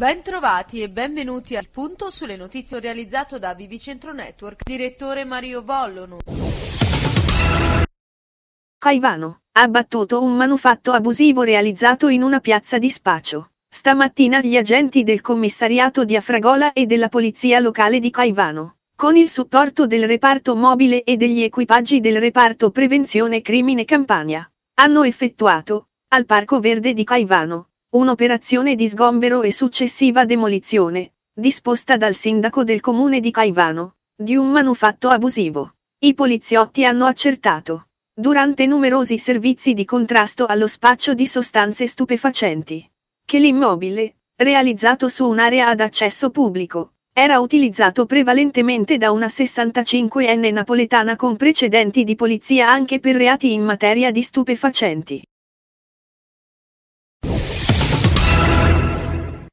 Bentrovati e benvenuti al punto sulle notizie realizzato da Vivicentro Network, direttore Mario Vollono. Caivano, abbattuto un manufatto abusivo realizzato in una piazza di spaccio. Stamattina gli agenti del commissariato di Afragola e della polizia locale di Caivano, con il supporto del reparto mobile e degli equipaggi del reparto prevenzione crimine Campania, hanno effettuato, al Parco Verde di Caivano, Un'operazione di sgombero e successiva demolizione, disposta dal sindaco del comune di Caivano, di un manufatto abusivo. I poliziotti hanno accertato, durante numerosi servizi di contrasto allo spaccio di sostanze stupefacenti, che l'immobile, realizzato su un'area ad accesso pubblico, era utilizzato prevalentemente da una 65enne napoletana con precedenti di polizia anche per reati in materia di stupefacenti.